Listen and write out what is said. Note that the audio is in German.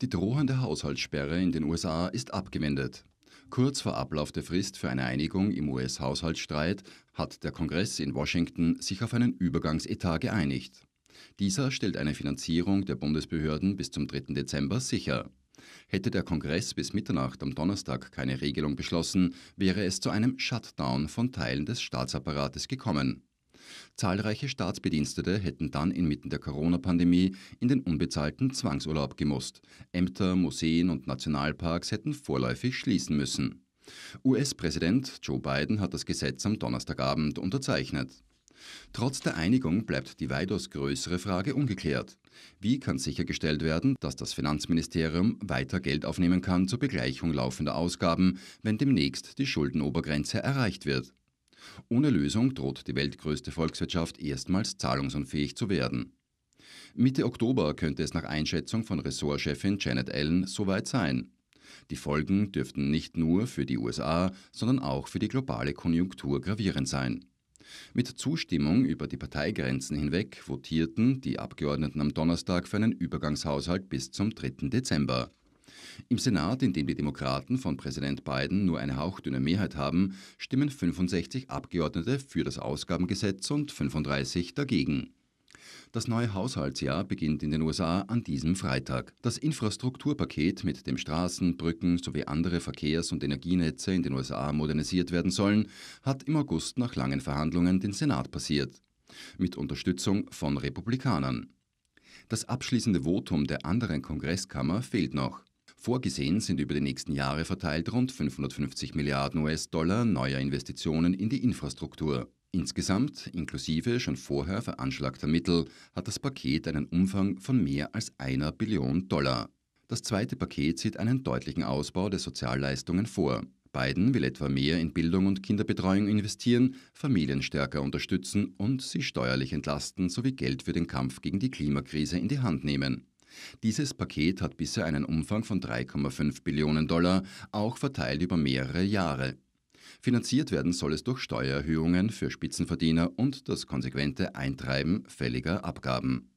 Die drohende Haushaltssperre in den USA ist abgewendet. Kurz vor Ablauf der Frist für eine Einigung im US-Haushaltsstreit hat der Kongress in Washington sich auf einen Übergangsetat geeinigt. Dieser stellt eine Finanzierung der Bundesbehörden bis zum 3. Dezember sicher. Hätte der Kongress bis Mitternacht am Donnerstag keine Regelung beschlossen, wäre es zu einem Shutdown von Teilen des Staatsapparates gekommen. Zahlreiche Staatsbedienstete hätten dann inmitten der Corona-Pandemie in den unbezahlten Zwangsurlaub gemusst. Ämter, Museen und Nationalparks hätten vorläufig schließen müssen. US-Präsident Joe Biden hat das Gesetz am Donnerstagabend unterzeichnet. Trotz der Einigung bleibt die weitaus größere Frage ungeklärt. Wie kann sichergestellt werden, dass das Finanzministerium weiter Geld aufnehmen kann zur Begleichung laufender Ausgaben, wenn demnächst die Schuldenobergrenze erreicht wird? Ohne Lösung droht die weltgrößte Volkswirtschaft erstmals zahlungsunfähig zu werden. Mitte Oktober könnte es nach Einschätzung von Ressortchefin Janet Allen soweit sein. Die Folgen dürften nicht nur für die USA, sondern auch für die globale Konjunktur gravierend sein. Mit Zustimmung über die Parteigrenzen hinweg votierten die Abgeordneten am Donnerstag für einen Übergangshaushalt bis zum 3. Dezember. Im Senat, in dem die Demokraten von Präsident Biden nur eine hauchdünne Mehrheit haben, stimmen 65 Abgeordnete für das Ausgabengesetz und 35 dagegen. Das neue Haushaltsjahr beginnt in den USA an diesem Freitag. Das Infrastrukturpaket, mit dem Straßen, Brücken sowie andere Verkehrs- und Energienetze in den USA modernisiert werden sollen, hat im August nach langen Verhandlungen den Senat passiert. Mit Unterstützung von Republikanern. Das abschließende Votum der anderen Kongresskammer fehlt noch. Vorgesehen sind über die nächsten Jahre verteilt rund 550 Milliarden US-Dollar neuer Investitionen in die Infrastruktur. Insgesamt, inklusive schon vorher veranschlagter Mittel, hat das Paket einen Umfang von mehr als einer Billion Dollar. Das zweite Paket sieht einen deutlichen Ausbau der Sozialleistungen vor. Biden will etwa mehr in Bildung und Kinderbetreuung investieren, Familien stärker unterstützen und sie steuerlich entlasten sowie Geld für den Kampf gegen die Klimakrise in die Hand nehmen. Dieses Paket hat bisher einen Umfang von 3,5 Billionen Dollar, auch verteilt über mehrere Jahre. Finanziert werden soll es durch Steuererhöhungen für Spitzenverdiener und das konsequente Eintreiben fälliger Abgaben.